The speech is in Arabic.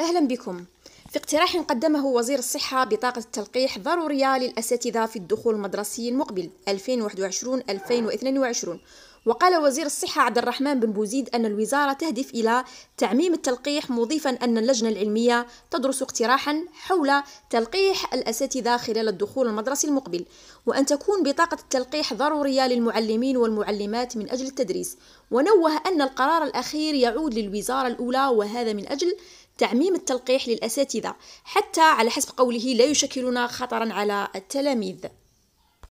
أهلا بكم في اقتراح قدمه وزير الصحة بطاقة التلقيح ضرورية للأساتذة في الدخول المدرسي المقبل 2021-2022 وقال وزير الصحة عبد الرحمن بن بوزيد أن الوزارة تهدف إلى تعميم التلقيح مضيفا أن اللجنة العلمية تدرس اقتراحا حول تلقيح الأساتذة خلال الدخول المدرسي المقبل وأن تكون بطاقة التلقيح ضرورية للمعلمين والمعلمات من أجل التدريس ونوه أن القرار الأخير يعود للوزارة الأولى وهذا من أجل تعميم التلقيح للأساتذة حتى على حسب قوله لا يشكلون خطرا على التلاميذ